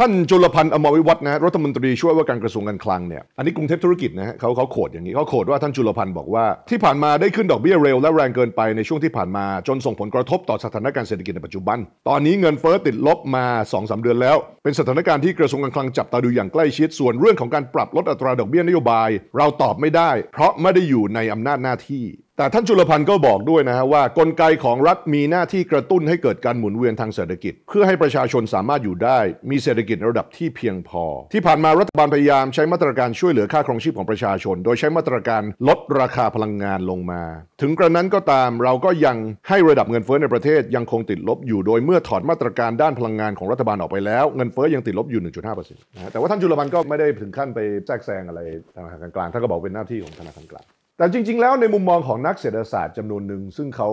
ท่านจุลพันธ์อมวิวัฒนะรัฐมนตรีช่วยว่าการกระทรวงการคลังเนี่ยอันนี้กรุงเทพธุรกิจนะฮะเขาเขาโขดอย่างนี้เขาโขดว่าท่านจุลพันธ์บอกว่าที่ผ่านมาได้ขึ้นดอกเบี้ยเร็วและแรงเกินไปในช่วงที่ผ่านมา จนส่งผลกระทบต่อสถานการณ์เศรษฐกิจในปัจจุบัน ตอนนี้เงินเฟ้อติดลบมา2อสเดือนแล้ว เป็นสถานการณ์ที่กระทรวงการคลังจับตาดูอย่างใกล้ชิดส่วนเรื่องของการปรับลดอัตราดอกเบี้ยนโยบาย เราตอบไม่ได้ เพราะไม่ได้อยู่ในอำนาจหน้าที่แต่ท่านจุลพันธ์ก็บอกด้วยนะฮะว่า กลไกของรัฐมีหน้าที่กระตุ้นให้เกิดการหมุนเวียนทางเศรษฐกิจเพื่อให้ประชาชนสามารถอยู่ได้มีเศรษฐกิจระดับที่เพียงพอ ที่ผ่านมารัฐบาลพยายามใช้มาตรการช่วยเหลือค่าครองชีพของประชาชน โดยใช้มาตรการลดราคาพลังงานลงมา ถึงกระนั้นก็ตามเราก็ยังให้ระดับเงินเฟ้อในประเทศยังคงติดลบอยู่โดยเมื่อถอดมาตรการด้านพลังงานของรัฐบาลออกไปแล้วเงินเฟ้อยังติดลบอยู่ 1.5%นะแต่ว่าท่านจุลพันธ์ก็ไม่ได้ถึงขั้นไปแทรกแซงอะไรธนาคารกลางท่านก็บอกเป็นหน้าที่ของธนาคารกลางแต่จริง ๆ แล้วในมุมมองของนักเศรษฐศาสตร์จำนวนหนึ่ง ซึ่งเขา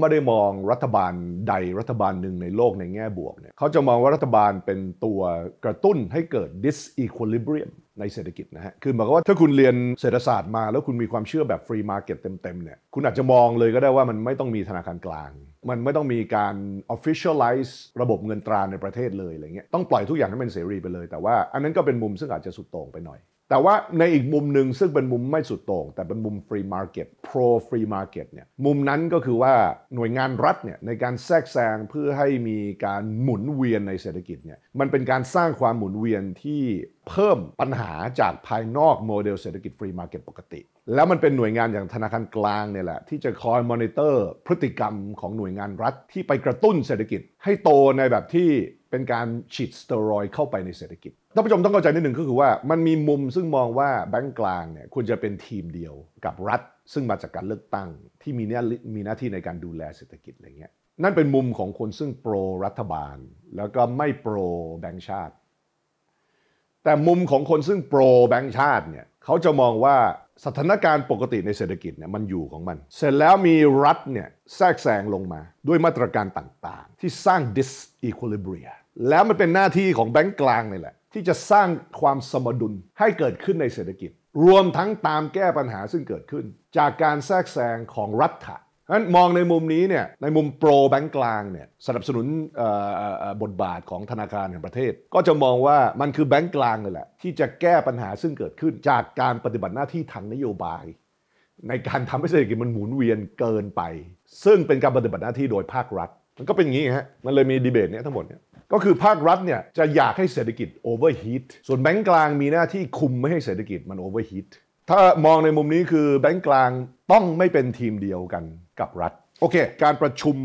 ไม่ได้มองรัฐบาลใดรัฐบาลหนึ่งในโลกในแง่บวกเนี่ยเขาจะมองว่ารัฐบาลเป็นตัวกระตุ้นให้เกิด disequilibrium ในเศรษฐกิจนะฮะ คือหมายความว่าถ้าคุณเรียนเศรษฐศาสตร์มา แล้วคุณมีความเชื่อแบบฟรีมาร์เก็ตเต็มๆ เนี่ยคุณอาจจะมองเลยก็ได้ว่ามันไม่ต้องมีธนาคารกลาง มันไม่ต้องมีการ officialize ระบบเงินตราในประเทศเลยอะไรเงี้ยต้องปล่อยทุกอย่างให้เป็นเสรีไปเลยแต่ว่าอันนั้นก็เป็นมุมซึ่งอาจจะสุดโต่งไปหน่อยแต่ว่าในอีกมุมหนึ่ง ซึ่งเป็นมุมไม่สุดโต่งแต่เป็นมุมฟรีมาร์เก็ตโปรฟรีมาร์เก็ตเนี่ยมุมนั้นก็คือว่าหน่วยงานรัฐเนี่ยในการแทรกแซงเพื่อให้มีการหมุนเวียนในเศรษฐกิจเนี่ยมันเป็นการสร้างความหมุนเวียนที่เพิ่มปัญหาจากภายนอกโมเดลเศรษฐกิจฟรีมาร์เก็ตปกติแล้วมันเป็นหน่วยงานอย่างธนาคารกลางเนี่ยแหละที่จะคอยมอนิเตอร์พฤติกรรมของหน่วยงานรัฐที่ไปกระตุ้นเศรษฐกิจ ให้โตในแบบที่เป็นการฉีดสเตียรอยเข้าไปในเศรษฐกิจท่านผู้ชมต้องเข้าใจนิดหนึ่งก็คือว่า มันมีมุมซึ่งมองว่าแบงก์กลางเนี่ยควรจะเป็นทีมเดียวกับรัฐ ซึ่งมาจากการเลือกตั้งที่มีเนี่ยมีหน้าที่ในการดูแลเศรษฐกิจอะไรเงี้ยนั่นเป็นมุมของคนซึ่งโปรรัฐบาล แล้วก็ไม่โปรแบงก์ชาติ แต่มุมของคนซึ่งโปรแบงก์ชาติเนี่ยเขาจะมองว่าสถานการณ์ปกติในเศรษฐกิจเนี่ยมันอยู่ของมัน เสร็จแล้วมีรัฐเนี่ยแทรกแซงลงมาด้วยมาตรการต่างๆ ที่สร้าง d i s e q u i l i b r i m แล้วมันเป็นหน้าที่ของแบงก์กลางนี่แหละที่จะสร้างความสมดุลให้เกิดขึ้นในเศรษฐกิจ รวมทั้งตามแก้ปัญหาซึ่งเกิดขึ้น จากการแทรกแซงของรัฐงั้นมองในมุมนี้เนี่ย ในมุมโปรแบงก์กลางเนี่ยสนับสนุนบทบาทของธนาคารแห่งประเทศ ก็จะมองว่ามันคือแบงก์กลางเลยแหละที่จะแก้ปัญหาซึ่งเกิดขึ้นจากการปฏิบัติหน้าที่ทางนโยบาย ในการทำให้เศรษฐกิจมันหมุนเวียนเกินไป ซึ่งเป็นการปฏิบัติหน้าที่โดยภาครัฐ มันก็เป็นอย่างนี้ฮะมันเลยมีดีเบตเนี่ยทั้งหมดเนี่ยก็คือภาครัฐเนี่ยจะอยากให้เศรษฐกิจโอเวอร์ฮีทส่วนแบงก์กลาง มีหน้าที่คุมไม่ให้เศรษฐกิจมันโอเวอร์ฮีทถ้ามองในมุมนี้คือแบงก์กลางต้องไม่เป็นทีมเดียวกันกับรัฐ โอเค การประชุม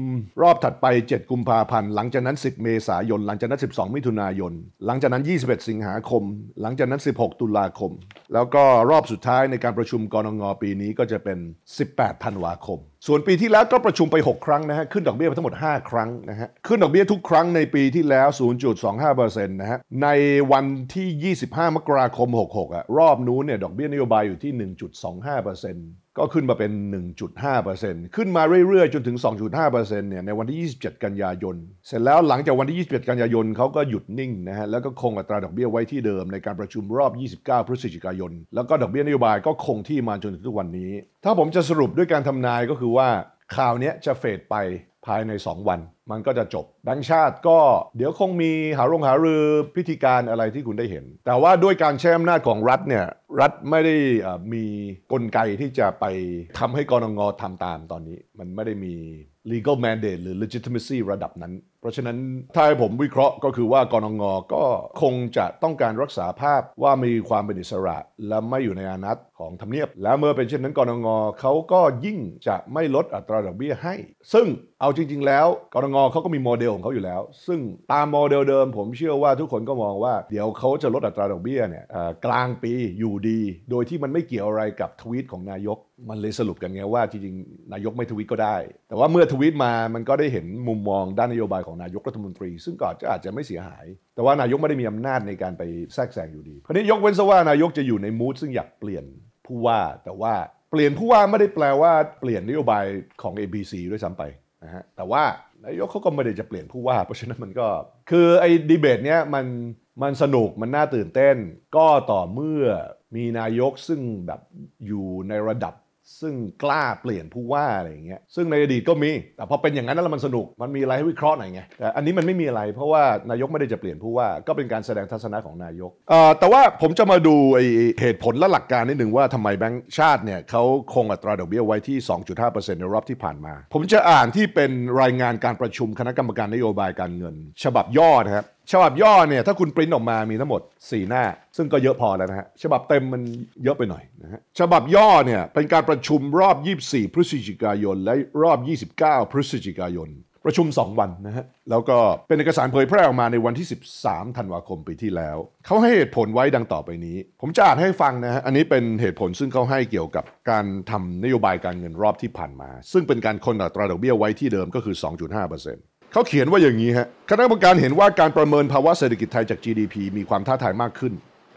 รอบถัดไป 7 กุมภาพันธ์ หลังจากนั้น 10 เมษายน หลังจากนั้น 12 มิถุนายน หลังจากนั้น 21 สิงหาคม หลังจากนั้น 16 ตุลาคม แล้วก็รอบสุดท้ายในการประชุมกรงงปีนี้ก็จะเป็น 18ธันวาคมส่วนปีที่แล้วก็ประชุมไป6ครั้งนะฮะขึ้นดอกเบี้ยไปทั้งหมด 5 ครั้งนะฮะขึ้นดอกเบี้ยทุกครั้งในปีที่แล้ว 0.25%นะฮะในวันที่ 25 มกราคม 66อ่ะรอบนู้นเนี่ยดอกเบี้ยนโยบายอยู่ที่ 1.25%ก็ขึ้นมาเป็น 1.5%ขึ้นมาเรื่อยๆ จนถึง 2.5%เนี่ยในวันที่ 27 กันยายน เสร็จแล้วหลังจากวันที่ 27 กันยายนเขาก็หยุดนิ่งนะฮะแล้วก็คงอัตราดอกเบี้ยไว้ที่เดิมในการประชุมรอบ 29 พฤศจิกายน แล้วก็ดอกเบี้ยนโยบายก็คงที่มาจนถึงทุกวันนี้ ถ้าผมจะสรุปด้วยการทานายก็คือือว่าข่าวนี้จะเฟดไปภายใน 2 วัน มันก็จะจบแบงค์ชาติก็เดี๋ยวคงมีหารงหารือพิธีการอะไรที่คุณได้เห็น แต่ว่าด้วยการแช่อำนาจของรัฐเนี่ยรัฐไม่ได้มีกลไกที่จะไปทำให้กรงงทำตามตอนนี้มันไม่ได้มี legal mandate หรือ legitimacy ระดับนั้นเพราะฉะนั้นถ้าให้ผมวิเคราะห์ก็คือว่ากรงงก็คงจะต้องการรักษาภาพว่ามีความเป็นอิสระและไม่อยู่ในอานัตของทำเนียบ และเมื่อเป็นเช่นนั้นกรงงเขาก็ยิ่งจะไม่ลดอัตราดอกเบี้ยให้ ซึ่งเอาจริง ๆ แล้วกรงงเขาก็มีโมเดลของเขาอยู่แล้ว ซึ่งตามโมเดลเดิม ผมเชื่อว่าทุกคนก็มองว่าเดี๋ยวเขาจะลดอัตราดอกเบี้ยเนี่ยกลางปีอยู่ดีโดยที่มันไม่เกี่ยวอะไรกับทวีตของนายก มันเลยสรุปกันไงว่าจริงๆนายกไม่ทวีตก็ได้ แต่ว่าเมื่อทวีตมามันก็ได้เห็นมุมมองด้านนโยบายของนายกรัฐมนตรี ซึ่งก็อาจจะไม่เสียหาย แต่ว่านายก ไม่ได้มีอำนาจในการไปแทรกแซงอยู่ดีคราวนี้ยกเว้นซะว่านายกจะอยู่ในมูดซึ่งอยากเปลี่ยนผู้ว่าแต่ว่า เปลี่ยนผู้ว่าไม่ได้แปลว่าเปลี่ยนนโยบายของ ABC ด้วยซ้ำไปนะฮะแต่ว่านายกเขาก็ไม่ได้จะเปลี่ยนผู้ว่าเพราะฉะนั้นมันก็คือไอ้ดีเบตเนี้ยมันมันสนุกมันน่าตื่นเต้น ก็ต่อเมื่อมีนายกซึ่งแบบอยู่ในระดับซึ่งกล้าเปลี่ยนผู้ว่าอะไรอย่างเงี้ยซึ่งในอดีตก็มี แต่พอเป็นอย่างนั้นแล้วมันสนุกมันมีอะไรให้วิเคราะห์หน่อยไงแต่อันนี้มันไม่มีอะไร เพราะว่านายกไม่ได้จะเปลี่ยนผู้ว่าก็เป็นการแสดงทัศนะของนายกเอ่อแต่ว่าผมจะมาดูไอเหตุผลและหลักการนิดหนึ่งว่าทำไมแบงก์ชาติเนี่ยเขาคงอัตราดอกเบี้ยไว้ที่ 2.5%ในรอบที่ผ่านมา ผมจะอ่านที่เป็นรายงานการประชุมคณะกรรมการนโยบายการเงิน ฉบับย่อนะครับฉบับย่อเนี่ยถ้าคุณปริ้นออกมา มีทั้งหมด 4 หน้า ซึ่งก็เยอะพอแล้วนะฮะ ฉบับเต็มมันเยอะไปหน่อยนะฮะ ฉบับย่อเนี่ยเป็นการประชุมรอบ 24 พฤศจิกายนและรอบ 29 พฤศจิกายน ประชุม 2 วันนะฮะ แล้วก็เป็นเอกสารเผยแพร่ออกมาในวันที่ 13 ธันวาคมปีที่แล้ว เขาให้เหตุผลไว้ดังต่อไปนี้ ผมจะอ่านให้ฟังนะฮะ อันนี้เป็นเหตุผลซึ่งเขาให้เกี่ยวกับการทำนโยบายการเงินรอบที่ผ่านมา ซึ่งเป็นการคนอัตราดอกเบี้ยไว้ที่เดิมก็คือ 2.5%เเขาเขียนว่าอย่างนี้ฮะคณะกรรมการเห็นว่าการประเมินภาวะเศรษฐกิจไทยจาก GDP มีความท้าทายมากขึ้น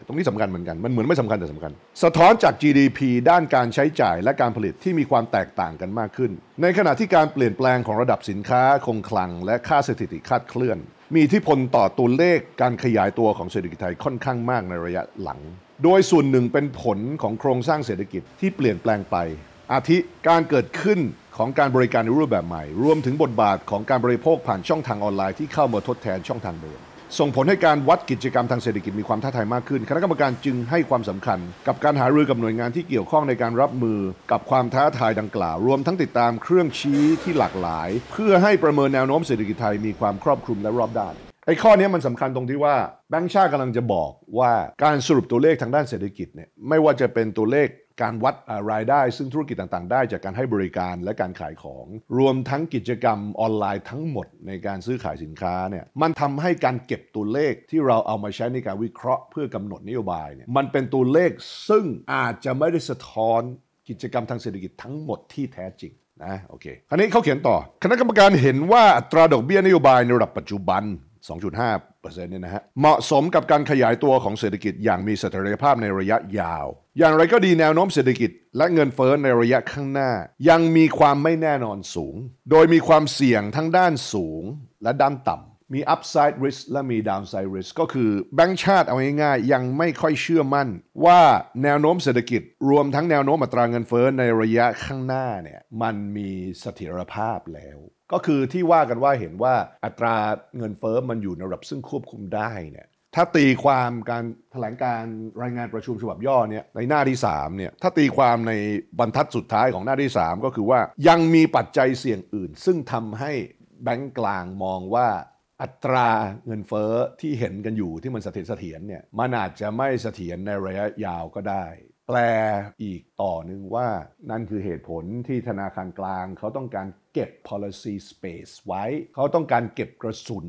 ตรงนี้สำคัญเหมือนกันมันเหมือนไม่สำคัญแต่สำคัญสะท้อนจาก GDP ด้านการใช้จ่ายและการผลิตที่มีความแตกต่างกันมากขึ้น ในขณะที่การเปลี่ยนแปลงของระดับสินค้า คงคลังและค่าสถิติคาดเคลื่อน มีที่พลต่อตัวเลขการขยายตัวของเศรษฐกิจไทยค่อนข้างมากในระยะหลัง โดยส่วนหนึ่งเป็นผลของโครงสร้างเศรษฐกิจที่เปลี่ยนแปลงไปอาทิการเกิดขึ้นของการบริการในรูปแบบใหม่ รวมถึงบทบาทของการบริโภคผ่านช่องทางออนไลน์ที่เข้ามาทดแทนช่องทางเดิม ส่งผลให้การวัดกิจกรรมทางเศรษฐกิจมีความท้าทายมากขึ้น คณะกรรมการจึงให้ความสำคัญ กับการหารือกับหน่วยงานที่เกี่ยวข้องในการรับมือกับความท้าทายดังกล่าว รวมทั้งติดตามเครื่องชี้ที่หลากหลาย เพื่อให้ประเมินแนวโน้มเศรษฐกิจไทยมีความครอบคลุมและรอบด้าน ไอ้ข้อนี้มันสำคัญตรงที่ว่าแบงค์ชาติกำลังจะบอกว่าการสรุปตัวเลขทางด้านเศรษฐกิจเนี่ยไม่ว่าจะเป็นตัวเลขการวัดรายได้ ซึ่งธุรกิจต่างๆ ได้จากการให้บริการและการขายของรวมทั้งกิจกรรมออนไลน์ทั้งหมด ในการซื้อขายสินค้าเนี่ยมันทำให้การเก็บตัวเลขที่เราเอามาใช้ในการวิเคราะห์เพื่อกำหนดนโยบายเนี่ยมันเป็นตัวเลขซึ่งอาจจะไม่ได้สะท้อนกิจกรรมทางเศรษฐกิจทั้งหมดที่แท้จริงนะโอเคคราวนี้เขาเขียนต่อ คณะกรรมการเห็นว่าอัตราดอกเบี้ยนโยบายในระดับปัจจุบัน2.5%เนี่ยนะฮะ เหมาะสมกับการขยายตัวของเศรษฐกิจอย่างมีเสถียรภาพในระยะยาว อย่างไรก็ดีแนวโน้มเศรษฐกิจและเงินเฟ้อในระยะข้างหน้า ยังมีความไม่แน่นอนสูง โดยมีความเสี่ยงทั้งด้านสูง และด้านต่ำ มี upside risk และมี downside risk ก็คือแบงก์ชาติเอาง่ายๆยังไม่ค่อยเชื่อมั่น ว่าแนวโน้มเศรษฐกิจรวมทั้งแนวโน้มอัตราเงินเฟ้อในระยะข้างหน้าเนี่ยมันมีเสถียรภาพแล้วก็คือที่ว่ากันว่าเห็นว่าอัตราเงินเฟอ้อมันอยู่ในระดับซึ่งควบคุมได้เนี่ยถ้าตีความการแถลงการรายงานประชุมฉบับย่อเนี่ยในหน้าที่3เนี่ยถ้าตีความในบรรทัดสุดท้ายของหน้าที่ 3 ก็คือว่า ยังมีปัจจัยเสี่ยงอื่น ซึ่งทำให้แบงก์กลางมองว่าอัตราเงินเฟอ้อที่เห็นกันอยู่ที่มันสถเสถียรเนี่ยมันอาจจะไม่เสถียรในระยะยาวก็ได้แปลอีกต่อหนึ่งว่า นั่นคือเหตุผลที่ธนาคารกลาง เขาต้องการเก็บ policy space ไว้ เขาต้องการเก็บกระสุน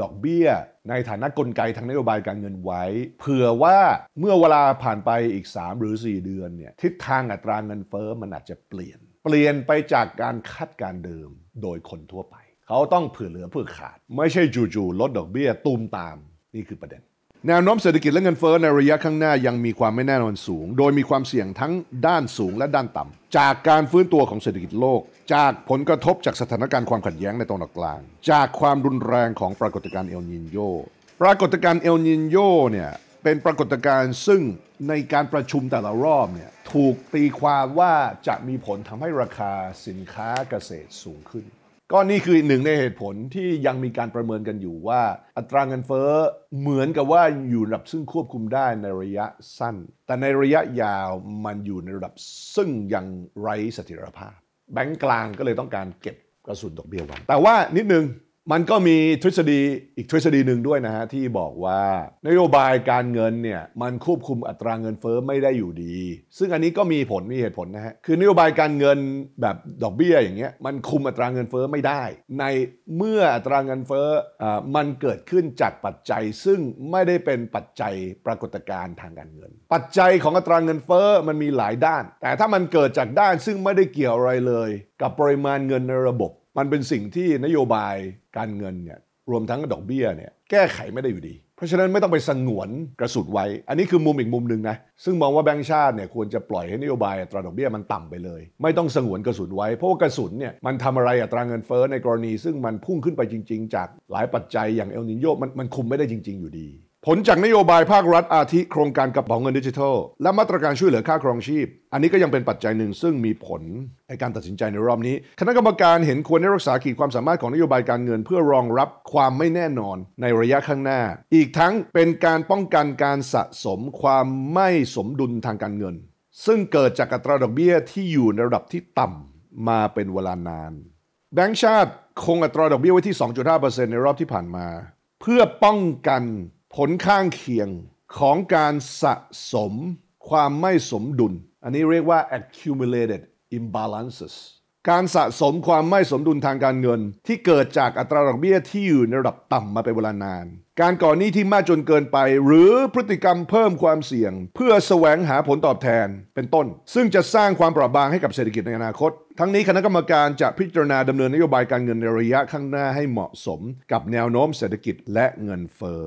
ดอกเบี้ย ในฐานะกลไกทางนโยบายการเงินไว้เผื่อว่าเมื่อเวลาผ่านไปอีก 3 หรือ 4 เดือนเนี่ยทิศทางอัตราเงินเฟอ้อมันอาจจะเปลี่ยน เปลี่ยนไปจากการคาดการเดิมโดยคนทั่วไป เขาต้องเผื่อเหลือเผื่อขาด ไม่ใช่จู่ๆลดดอกเบี้ยตูมตามนี่คือประเด็นแนวโน้มเศรษฐกิจและเงินเฟ้อในระยะข้างหน้ายังมีความไม่แน่นอนสูง โดยมีความเสี่ยงทั้งด้านสูงและด้านต่ำจากการฟื้นตัวของเศรษฐกิจโลก จากผลกระทบจากสถานการณ์ความขัดแย้งในตะวันออกกลางจากความรุนแรงของปรากฏการณ์เอลนินโยปรากฏการณ์เอลนินโยเนี่ยเป็นปรากฏการณ์ซึ่งในการประชุมแต่ละรอบเนี่ยถูกตีความว่าจะมีผลทำให้ราคาสินค้าเกษตรสูงขึ้นก็นี่คือหนึ่งในเหตุผลที่ยังมีการประเมินกันอยู่ว่าอัตราเงินเฟ้อเหมือนกับว่าอยู่ระดับซึ่งควบคุมได้ในระยะสั้น แต่ในระยะยาวมันอยู่ในระดับซึ่งยังไร้สถิรภาพ แบงก์กลางก็เลยต้องการเก็บกระสุนดอกเบี้ยไว้แต่ว่านิดนึงมันก็มีทฤษฎีอีกทฤษฎีหนึ่งด้วยนะฮะที่บอกว่านโยบายการเงินเนี่ยมันควบคุมอัตราเงินเฟ้อไม่ได้อยู่ดี ซึ่งอันนี้ก็มีผลมีเหตุผลนะฮะคือนโยบายการเงินแบบดอกเบี้ยอย่างเงี้ยมันคุมอัตราเงินเฟ้อไม่ได้ ในเมื่ออัตราเงินเฟ้ออ่ามันเกิดขึ้นจากปัจจัย ซึ่งไม่ได้เป็นปัจจัยปรากฏการณ์ทางการเงิน ปัจจัยของอัตราเงินเฟ้อมันมีหลายด้าน แต่ถ้ามันเกิดจากด้านซึ่งไม่ได้เกี่ยวอะไรเลย กับปริมาณเงินในระบบ มันเป็นสิ่งที่นโยบายการเงินเนี่ยรวมทั้งดอกเบี้ยเนี่ยแก้ไขไม่ได้อยู่ดี เพราะฉะนั้นไม่ต้องไปสงวนกระสุดไว้อันนี้คือมุมอีกมุมหนึ่งนะซึ่งมองว่าแบงก์ชาติเนี่ยควรจะปล่อยให้นโยบายอัตราดอกเบี้ยมันต่ำไปเลย ไม่ต้องสงวนกระสุนไว้เพราะว่ากระสุนเนี่ยมันทำอะไรอัตราเงินเฟ้อในกรณี ซึ่งมันพุ่งขึ้นไปจริง ๆ จากหลายปัจจัยอย่างเอลนิโยมันมันคุมไม่ได้จริง ๆ อยู่ดีผลจากนโยบายภาครัฐอาทิโครงการกระเป๋าเงินดิจิทัล และมาตรการช่วยเหลือค่าครองชีพ อันนี้ก็ยังเป็นปัจจัยหนึ่ง ซึ่งมีผลในการตัดสินใจในรอบนี้ คณะกรรมการเห็นควรได้รักษาขีดความสามารถของนโยบายการเงิน เพื่อรองรับความไม่แน่นอนในระยะข้างหน้า อีกทั้งเป็นการป้องกันการสะสมความไม่สมดุลทางการเงิน ซึ่งเกิดจากอัตราดอกเบี้ยที่อยู่ในระดับที่ต่ำมาเป็นเวลานาน แบงก์ชาติคงอัตราดอกเบี้ยไว้ที่ 2.5%ในรอบที่ผ่านมา เพื่อป้องกันผลข้างเคียงของการสะสมความไม่สมดุล อันนี้เรียกว่า accumulated imbalances การสะสมความไม่สมดุลทางการเงินที่เกิดจากอัตราดอกเบี้ยที่อยู่ในระดับต่ำมาเป็นเวลานาน การก่อนหนี้ที่มากจนเกินไปหรือพฤติกรรมเพิ่มความเสี่ยงเพื่อแสวงหาผลตอบแทนเป็นต้น ซึ่งจะสร้างความปราบบางให้กับเศรษฐกิจในอนาคต ทั้งนี้คณะกรรมการจะพิจารณาดำเนินนโยบายการเงินในระยะข้างหน้าให้เหมาะสมกับแนวโน้มเศรษฐกิจและเงินเฟ้อ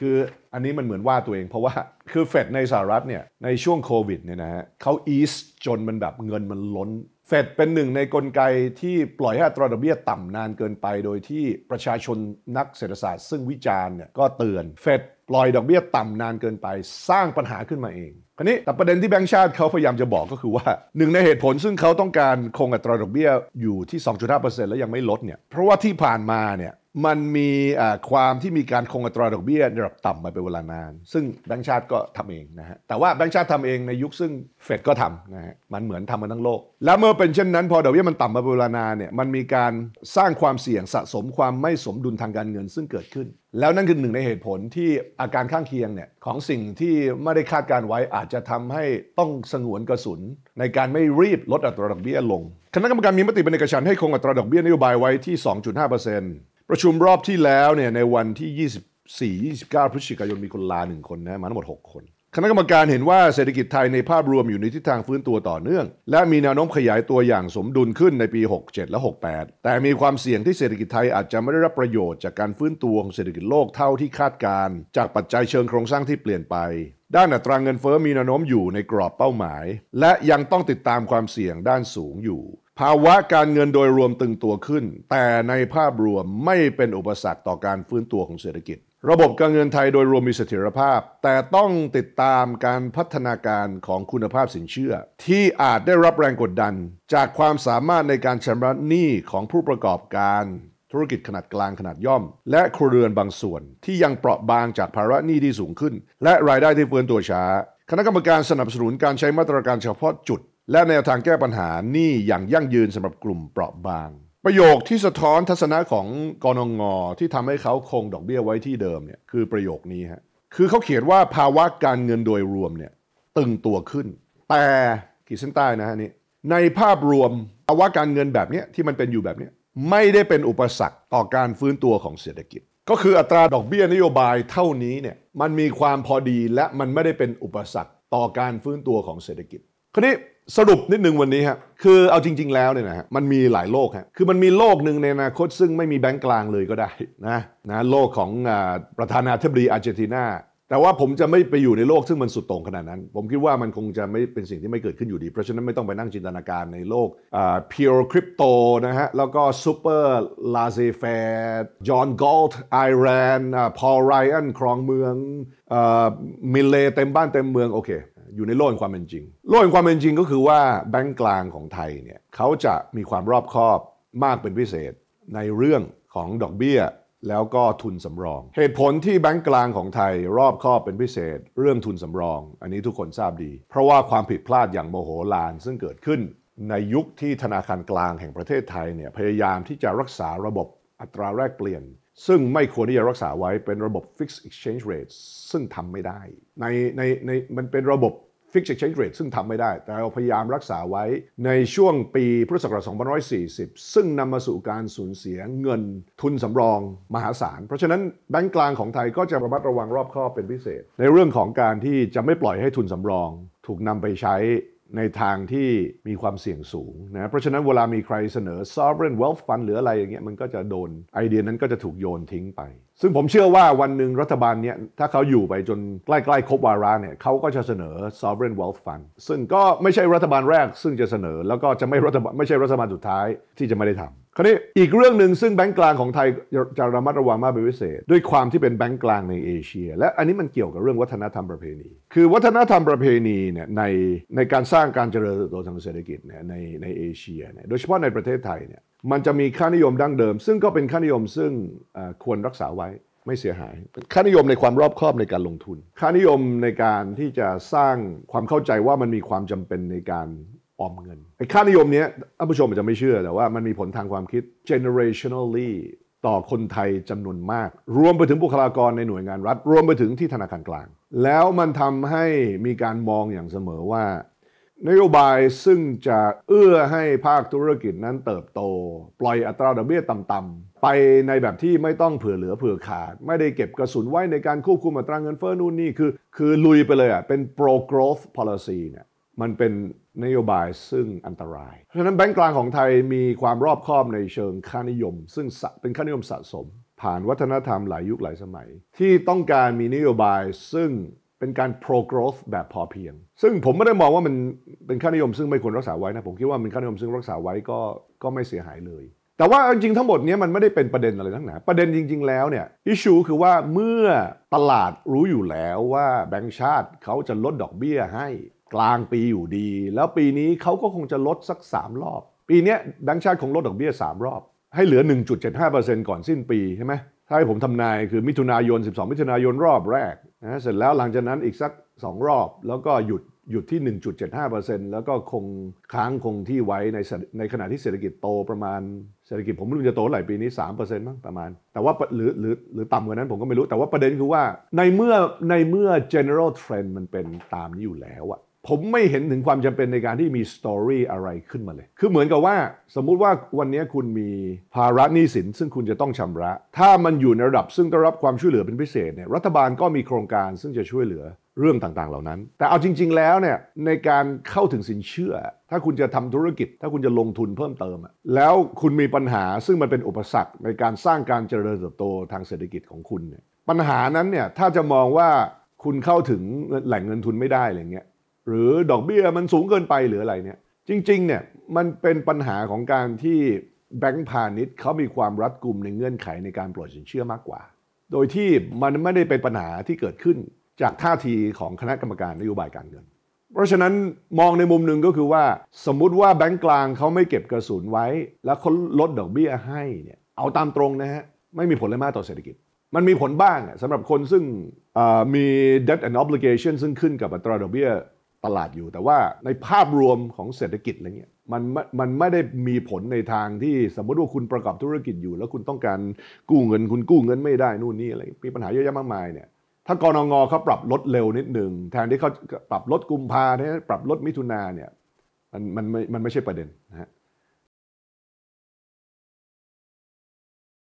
คืออันนี้มันเหมือนว่าตัวเอง เพราะว่าคือเฟดในสหรัฐเนี่ยในช่วงโควิดเนี่ยนะฮะเขาอีสจนมันแบบเงินมันล้นเฟดเป็นหนึ่งในกลไกที่ปล่อยให้ตราดอกเบี้ยต่ำนานเกินไป โดยที่ประชาชนนักเศรษฐศาสตร์ซึ่งวิจารณ์เนี่ยก็เตือนเฟดปล่อยดอกเบี้ยต่ำนานเกินไปสร้างปัญหาขึ้นมาเองคราวนี้แต่ประเด็นที่แบงก์ชาติเขาพยายามจะบอกก็คือว่าหนึ่งในเหตุผลซึ่งเขาต้องการคงอัตราดอกเบี้ยอยู่ที่ 2.5%แล้วยังไม่ลดเนี่ยเพราะว่าที่ผ่านมาเนี่ยมันมีความที่มีการคงอัตราดอกเบี้ยระดับต่ำมาเป็นเวลานาน ซึ่งแบงก์ชาติก็ทำเองนะฮะ แต่ว่าแบงก์ชาติทำเองในยุคซึ่งเฟดก็ทำนะฮะ มันเหมือนทำมาทั้งโลก แล้วเมื่อเป็นเช่นนั้นพอดอกเบี้ยมันต่ำมาเป็นเวลานานเนี่ย มันมีการสร้างความเสี่ยงสะสมความไม่สมดุลทางการเงินซึ่งเกิดขึ้น แล้วนั่นคือหนึ่งในเหตุผลที่อาการข้างเคียงเนี่ยของสิ่งที่ไม่ได้คาดการไว้อาจจะทำให้ต้องสงวนกระสุน ในการไม่รีบลดอัตราดอกเบี้ยลง คณะกรรมการมีมติเป็นเอกฉันให้คงอัตราดอกเบี้ยนโยบายไว้ที่ 2.5%ประชุมรอบที่แล้วเนี่ยในวันที่ 24 29 พฤศจิกายนมีคนลาหนึ่งคนนะมาทั้งหมด 6 คน คณะกรรมการเห็นว่าเศรษฐกิจไทยในภาพรวมอยู่ในทิศทางฟื้นตัวต่อเนื่อง และมีแนวโน้มขยายตัวอย่างสมดุลขึ้นในปี 67 และ 68 แต่มีความเสี่ยงที่เศรษฐกิจไทยอาจจะไม่ได้รับประโยชน์จากการฟื้นตัวของเศรษฐกิจโลกเท่าที่คาดการ จากปัจจัยเชิงโครงสร้างที่เปลี่ยนไป ด้านอัตรางเงินเฟอ้อมีแนวโน้มอยู่ในกรอบเป้าหมาย และยังต้องติดตามความเสี่ยงด้านสูงอยู่ภาวะการเงินโดยรวมตึงตัวขึ้นแต่ในภาพรวมไม่เป็นอุปสรรคต่อการฟื้นตัวของเศรษฐกิจ ระบบการเงินไทยโดยรวมมีเสถียรภาพ แต่ต้องติดตามการพัฒนาการของคุณภาพสินเชื่อที่อาจได้รับแรงกดดันจากความสามารถในการชำระหนี้ของผู้ประกอบการธุรกิจขนาดกลางขนาดย่อมและครัวเรือนบางส่วนที่ยังเปราะบางจากภาระหนี้ที่สูงขึ้นและรายได้ที่เฟื่อนตัวช้า คณะกรรมการสนับสนุนการใช้มาตรการเฉพาะจุดและแนวทางแก้ปัญหานี่อย่างยั่งยืนสำหรับกลุ่มเปราะบาง ประโยคที่สะท้อนทัศนะของกรงงที่ทำให้เขาคงดอกเบี้ยไว้ที่เดิมเนี่ยคือประโยคนี้ฮะคือเขาเขียนว่าภาวะการเงินโดยรวมเนี่ยตึงตัวขึ้น แต่ขีดเส้นใต้นะฮะนี่ในภาพรวมภาวะการเงินแบบนี้ที่มันเป็นอยู่แบบนี้ไม่ได้เป็นอุปสรรคต่อการฟื้นตัวของเศรษฐกิจ ก็คืออัตราดอกเบี้ยนโยบายเท่านี้เนี่ยมันมีความพอดีและมันไม่ได้เป็นอุปสรรคต่อการฟื้นตัวของเศรษฐกิจ คราวนี้สรุปนิดนึงวันนี้ครับคือเอาจริงๆแล้วเนี่ยนะฮะมันมีหลายโลกับคือมันมีโลกหนึ่งในอนาคตซึ่งไม่มีแบงก์กลางเลยก็ได้นะนะโลกของประธานาธิบดีอาร์เจนตินาแต่ว่าผมจะไม่ไปอยู่ในโลกซึ่งมันสุดโต่งขนาดนั้น ผมคิดว่ามันคงจะไม่เป็นสิ่งที่ไม่เกิดขึ้นอยู่ดี เพราะฉะนั้นไม่ต้องไปนั่งจินตนาการในโลกอ่า pure crypto นะฮะแล้วก็ super laissez faire John Galt Iran Paul Ryan ครองเมืองอ่ามิเลเต็มบ้านเต็มเมืองโอเคอยู่ในโลกแห่งความเป็นจริง โลกแห่งความเป็นจริงก็คือว่าแบงก์กลางของไทยเนี่ยเขาจะมีความรอบคอบมากเป็นพิเศษ ในเรื่องของดอกเบี้ย แล้วก็ทุนสำรอง เหตุผลที่แบงก์กลางของไทยรอบคอบเป็นพิเศษ เรื่องทุนสำรอง อันนี้ทุกคนทราบดี เพราะว่าความผิดพลาดอย่างโมโหลาน ซึ่งเกิดขึ้น ในยุคที่ธนาคารกลางแห่งประเทศไทยเนี่ยพยายามที่จะรักษาระบบอัตราแลกเปลี่ยน ซึ่งไม่ควรที่จะรักษาไว้เป็นระบบ fixed exchange rate ซึ่งทำไม่ได้ในในในมันเป็นระบบฟิกเชนเรทซึ่งทำไม่ได้ แต่เราพยายามรักษาไว้ ในช่วงปีพุทธศักราช2540 ซึ่งนำมาสู่การสูญเสียเงินทุนสำรองมหาศาล เพราะฉะนั้นแบงก์กลางของไทยก็จะระมัดระวังรอบคอบเป็นพิเศษ ในเรื่องของการที่จะไม่ปล่อยให้ทุนสำรอง ถูกนำไปใช้ในทางที่มีความเสี่ยงสูงนะเพราะฉะนั้นเวลามีใครเสนอ sovereign wealth fund หรืออะไรอย่างเงี้ยมันก็จะโดนไอเดียนั้นก็จะถูกโยนทิ้งไป ซึ่งผมเชื่อว่าวันหนึ่งรัฐบาลเนี้ยถ้าเขาอยู่ไปจนใกล้ๆครบวาระเนี่ยเขาก็จะเสนอ sovereign wealth fund ซึ่งก็ไม่ใช่รัฐบาลแรกซึ่งจะเสนอแล้วก็จะไม่รัฐบาลไม่ใช่รัฐบาลสุดท้ายที่จะไม่ได้ทำคราวนี้อีกเรื่องหนึ่งซึ่งแบงก์กลางของไทย จะระมัดระวังมากเป็นพิเศษ ด้วยความที่เป็นแบงก์กลางในเอเชีย และอันนี้มันเกี่ยวกับเรื่องวัฒนธรรมประเพณี คือวัฒนธรรมประเพณีเนี่ยในในการสร้างการเจริญเติบโตทางเศรษฐกิจเนี่ยในในเอเชียเนี่ยโดยเฉพาะในประเทศไทยเนี่ยมันจะมีค่านิยมดั้งเดิม ซึ่งก็เป็นค่านิยมซึ่งควรรักษาไว้ไม่เสียหายค่านิยมในความรอบคอบในการลงทุนค่านิยมในการที่จะสร้างความเข้าใจว่ามันมีความจำเป็นในการออมเงินไอ้ค่านิยมเนี้ยท่านผู้ชมอาจจะไม่เชื่อแต่ว่ามันมีผลทางความคิด generationally ต่อคนไทยจำนวนมาก รวมไปถึงบุคลากรในหน่วยงานรัฐ รวมไปถึงที่ธนาคารกลาง แล้วมันทำให้มีการมองอย่างเสมอว่า นโยบายซึ่งจะเอื้อให้ภาคธุรกิจนั้นเติบโต ปล่อยอัตราดอกเบี้ยต่ำๆไปในแบบที่ไม่ต้องเผื่อเหลือเผื่อขาด ไม่ได้เก็บกระสุนไว้ในการควบคุมอัตราเงินเฟ้อนู่นนี่คือคือลุยไปเลยอ่ะเป็น pro growth policy เนี่ยมันเป็นนโยบายซึ่งอันตราย เพราะฉะนั้นแบงก์กลางของไทยมีความรอบคอบในเชิงค่านิยมซึ่งเป็นค่านิยมสะสม ผ่านวัฒนธรรมหลายยุคหลายสมัย ที่ต้องการมีนโยบายซึ่งเป็นการ pro growth แบบพอเพียง ซึ่งผมไม่ได้มองว่ามันเป็นค่านิยมซึ่งไม่ควรรักษาไว้นะผมคิดว่ามันค่านิยมซึ่งรักษาไว้ก็ก็ไม่เสียหายเลยแต่ว่าจริงทั้งหมดนี้มันไม่ได้เป็นประเด็นอะไรทั้งนั้นประเด็นจริงๆแล้วเนี่ยอิชูคือว่าเมื่อตลาดรู้อยู่แล้วว่าแบงก์ชาติเขาจะลดดอกเบี้ยให้กลางปีอยู่ดี แล้วปีนี้เขาก็คงจะลดสัก 3 รอบ ปีนี้แบงก์ชาติคงลดดอกเบี้ย3รอบ ให้เหลือ 1.75%ก่อนสิ้นปีใช่ไหมถ้าให้ผมทำนายคือ มิถุนายน 12 มิถุนายนรอบแรกนะเสร็จแล้วหลังจากนั้นอีกสัก 2 รอบ แล้วก็หยุดหยุดที่ 1.75%แล้วก็คงค้างคงที่ไว้ในในขณะที่เศรษฐกิจโตประมาณเศรษฐกิจผมไม่รู้จะโตเท่าไหร่ปีนี้ 3%มั้งประมาณแต่ว่าหรือหรือหรือต่ำกว่านั้นผมก็ไม่รู้แต่ว่าประเด็นคือว่าในเมื่อในเมื่อ general trend มันเป็นตามนี้อยู่แล้วอะผมไม่เห็นถึงความจำเป็นในการที่มีสตอรี่อะไรขึ้นมาเลย คือเหมือนกับว่าสมมุติว่าวันนี้คุณมีภาระหนี้สิน ซึ่งคุณจะต้องชำระ ถ้ามันอยู่ในระดับซึ่งได้รับความช่วยเหลือเป็นพิเศษเนี่ยรัฐบาลก็มีโครงการซึ่งจะช่วยเหลือเรื่องต่างๆเหล่านั้น แต่เอาจริง ๆ แล้วเนี่ยในการเข้าถึงสินเชื่อ ถ้าคุณจะทำธุรกิจ ถ้าคุณจะลงทุนเพิ่มเติม แล้วคุณมีปัญหาซึ่งมันเป็นอุปสรรคในการสร้างการเจริญเติบโตทางเศรษฐกิจของคุณเนี่ยปัญหานั้นเนี่ยถ้าจะมองว่าคุณเข้าถึงแหล่งเงินทุนไม่ได้อะไรเงี้ยหรือดอกเบีย้ยมันสูงเกินไป หรืออะไรเนี่ย จริง ๆเนี่ยมันเป็นปัญหาของการที่แบงก์พาณิชย์เขามีความรัดกุมในเงื่อนไขในการปล่อยสินเชื่อมากกว่า โดยที่มันไม่ได้เป็นปัญหาที่เกิดขึ้นจากท่าทีของคณะกรรมการนโยบายการเงิน เพราะฉะนั้นมองในมุมหนึ่งก็คือว่า สมมุติว่าแบงก์กลางเขาไม่เก็บกระสุนไว้ แล้วเขาลดดอกเบี้ยให้เนี่ยเอาตามตรงนะฮะไม่มีผลอะไรมากต่อเศรษฐกิจ มันมีผลบ้างสำหรับคนซึ่งมี debt and obligation ซึ่งขึ้นกับอัตราดอกเบี้ยตลาดอยู่แต่ว่าในภาพรวมของเศรษฐกิจอะไรเงี้ยมันมันไม่ได้มีผลในทางที่สมมติว่าคุณประกอบธุรกิจอยู่แล้วคุณต้องการกู้เงิน คุณกู้เงินไม่ได้นู่นนี่อะไรมีปัญหาเยอะแยะมากมายเนี่ยถ้ากรงงเขาปรับลดเร็วนิดหนึ่งแทนที่เขาปรับลดกุมภาเนี่ยปรับลดมิถุนาเนี่ยมันมันไม่มันไม่ใช่ประเด็นนะฮะ